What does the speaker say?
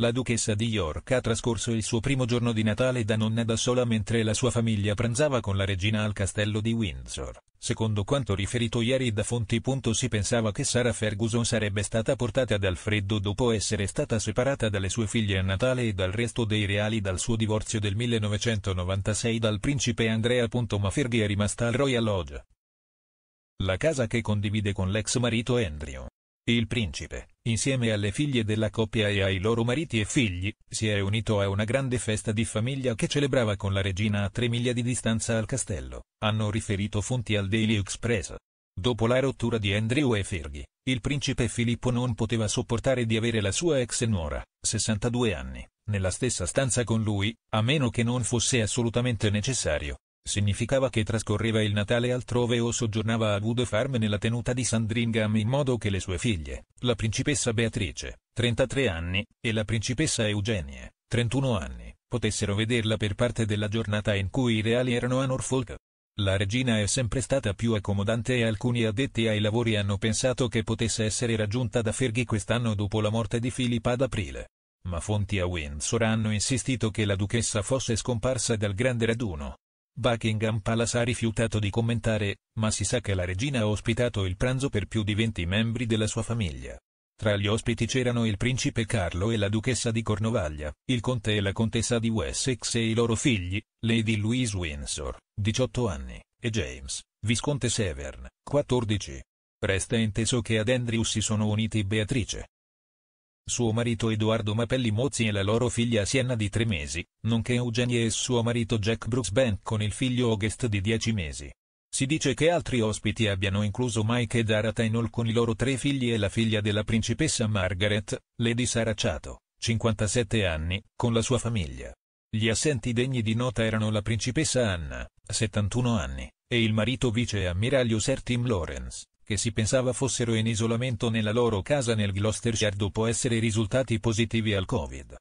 La duchessa di York ha trascorso il suo primo giorno di Natale da nonna da sola mentre la sua famiglia pranzava con la regina al castello di Windsor. Secondo quanto riferito ieri da fonti. Si pensava che Sarah Ferguson sarebbe stata portata dal freddo dopo essere stata separata dalle sue figlie a Natale e dal resto dei reali dal suo divorzio del 1996 dal principe Andrea. Ma Fergie è rimasta al Royal Lodge. La casa che condivide con l'ex marito Andrew. Il principe, insieme alle figlie della coppia e ai loro mariti e figli, si è unito a una grande festa di famiglia che celebrava con la regina a tre miglia di distanza al castello, hanno riferito fonti al Daily Express. Dopo la rottura di Andrew e Fergie, il principe Filippo non poteva sopportare di avere la sua ex nuora, 62 anni, nella stessa stanza con lui, a meno che non fosse assolutamente necessario significava che trascorreva il Natale altrove o soggiornava a Wood Farm nella tenuta di Sandringham in modo che le sue figlie, la principessa Beatrice, 33 anni, e la principessa Eugenie, 31 anni, potessero vederla per parte della giornata in cui i reali erano a Norfolk. La regina è sempre stata più accomodante e alcuni addetti ai lavori hanno pensato che potesse essere raggiunta da Fergie quest'anno dopo la morte di Philip ad aprile. Ma fonti a Windsor hanno insistito che la duchessa fosse scomparsa dal grande raduno, Buckingham Palace ha rifiutato di commentare, ma si sa che la regina ha ospitato il pranzo per più di 20 membri della sua famiglia. Tra gli ospiti c'erano il principe Carlo e la duchessa di Cornovaglia, il conte e la contessa di Wessex e i loro figli, Lady Louise Windsor, 18 anni, e James, visconte Severn, 14. Resta inteso che ad Andrew si sono uniti Beatrice, suo marito Edoardo Mapelli Mozzi e la loro figlia Sienna di tre mesi, nonché Eugenie e suo marito Jack Brooksbank con il figlio August di dieci mesi. Si dice che altri ospiti abbiano incluso Mike e Dara Tainol con i loro tre figli e la figlia della principessa Margaret, Lady Saraciato, 57 anni, con la sua famiglia. Gli assenti degni di nota erano la principessa Anna, 71 anni, e il marito vice ammiraglio Sir Tim Lawrence, che si pensava fossero in isolamento nella loro casa nel Gloucestershire dopo essere risultati positivi al Covid.